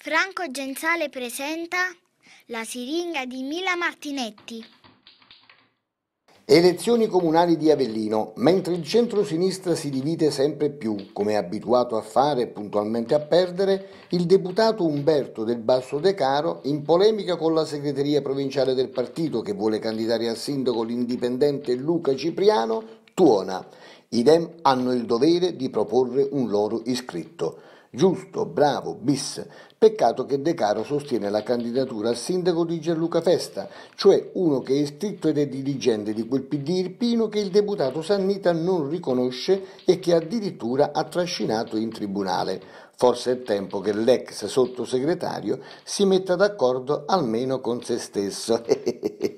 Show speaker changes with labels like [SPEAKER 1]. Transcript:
[SPEAKER 1] Franco Genzale presenta La siringa di Mila Martinetti.
[SPEAKER 2] Elezioni comunali di Avellino. Mentre il centro-sinistra si divide sempre più, come è abituato a fare e puntualmente a perdere, il deputato Umberto del Basso De Caro, in polemica con la segreteria provinciale del partito che vuole candidare a sindaco l'indipendente Luca Cipriano, tuona. Idem hanno il dovere di proporre un loro iscritto. Giusto, bravo, bis. Peccato che De Caro sostiene la candidatura al sindaco di Gianluca Festa, cioè uno che è iscritto ed è dirigente di quel PD irpino che il deputato Sannita non riconosce e che addirittura ha trascinato in tribunale. Forse è tempo che l'ex sottosegretario si metta d'accordo almeno con se stesso.